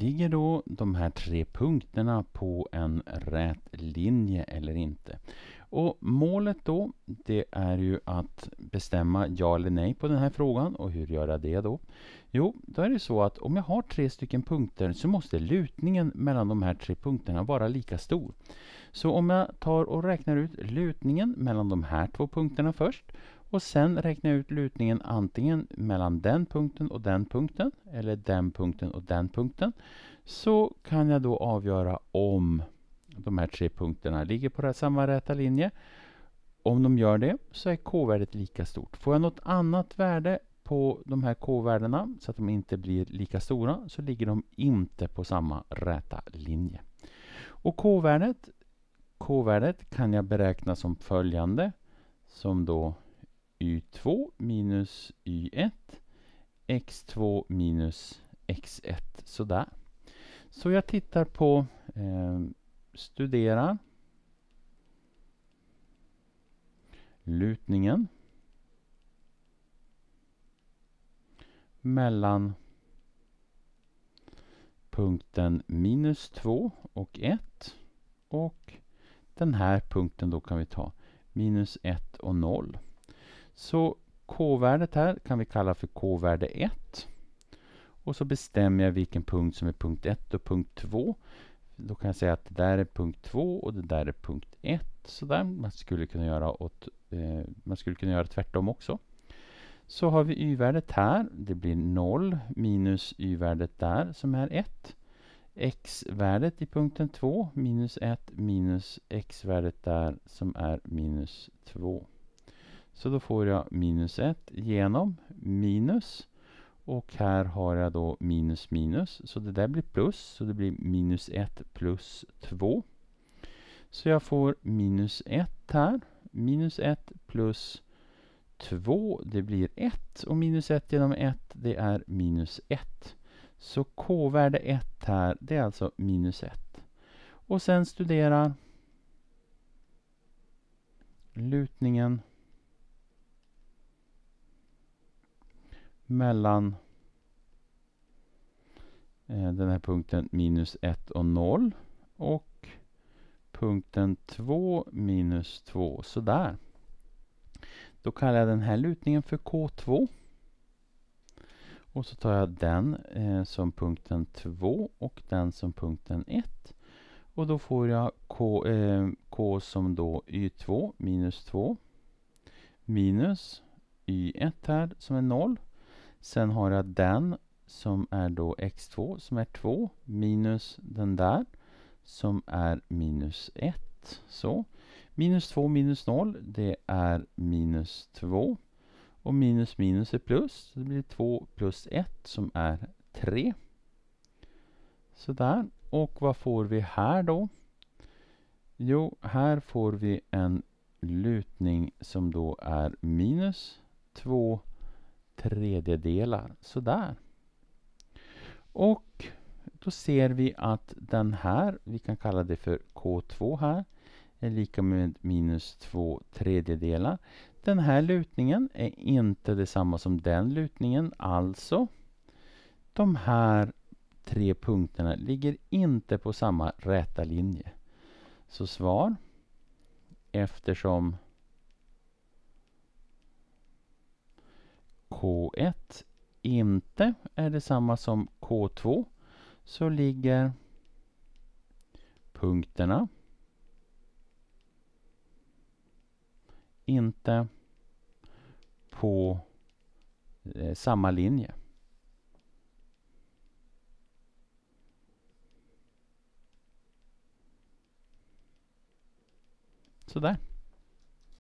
Ligger då de här tre punkterna på en rät linje eller inte? Och Målet då, det är ju att bestämma ja eller nej på den här frågan. Och hur gör jag det då? Jo, då är det så att om jag har tre stycken punkter så måste lutningen mellan de här tre punkterna vara lika stor. Så om jag tar och räknar ut lutningen mellan de här två punkterna först och sen räkna ut lutningen antingen mellan den punkten och den punkten eller den punkten och den punkten så kan jag då avgöra om de här tre punkterna ligger på samma räta linje. Om de gör det så är k-värdet lika stort. Får jag något annat värde på de här k-värdena så att de inte blir lika stora så ligger de inte på samma räta linje. Och k-värdet, k-värdet kan jag beräkna som följande som då y2 minus y1 x2 minus x1. Sådär. Så jag tittar på eh, studera lutningen mellan punkten minus 2 och 1 och den här punkten då kan vi ta minus 1 och 0. Så k-värdet här kan vi kalla för k-värde 1. Och så bestämmer jag vilken punkt som är punkt 1 och punkt 2. Då kan jag säga att det där är punkt 2 och det där är punkt 1. Sådär. Man skulle kunna göra, åt, eh, man skulle kunna göra tvärtom också. Så har vi y-värdet här. Det blir 0 minus y-värdet där som är 1. x-värdet i punkten 2 minus 1 minus x-värdet där som är minus 2. Så då får jag minus 1 genom minus. Och här har jag då minus minus. Så det där blir plus. Så det blir minus 1 plus 2. Så jag får minus 1 här. Minus 1 plus 2 det blir 1 och minus 1 genom 1 det är minus 1. Så k-värde 1 här det är alltså minus 1. Och sen studerar lutningen mellan eh, den här punkten minus 1 och 0 och punkten 2 minus 2. Sådär. Då kallar jag den här lutningen för K2. Och så tar jag den eh, som punkten 2 och den som punkten 1. Och då får jag K, eh, K som då Y2 minus 2 minus Y1 här som är 0 Sen har jag den som är då x2 som är 2 minus den där som är minus 1. Så. Minus 2 minus 0 det är minus 2. Och minus minus är plus. Så det blir 2 plus 1 som är 3. Sådär. Och vad får vi här då? Jo, här får vi en lutning som då är minus 2 tredjedelar. Sådär. Och då ser vi att den här, vi kan kalla det för K2 här, är lika med minus 2 tredjedelar. Den här lutningen är inte detsamma som den lutningen, alltså de här tre punkterna ligger inte på samma räta linje. Så svar, eftersom K1 inte är detsamma som K2 så ligger punkterna inte på eh, samma linje. Sådär.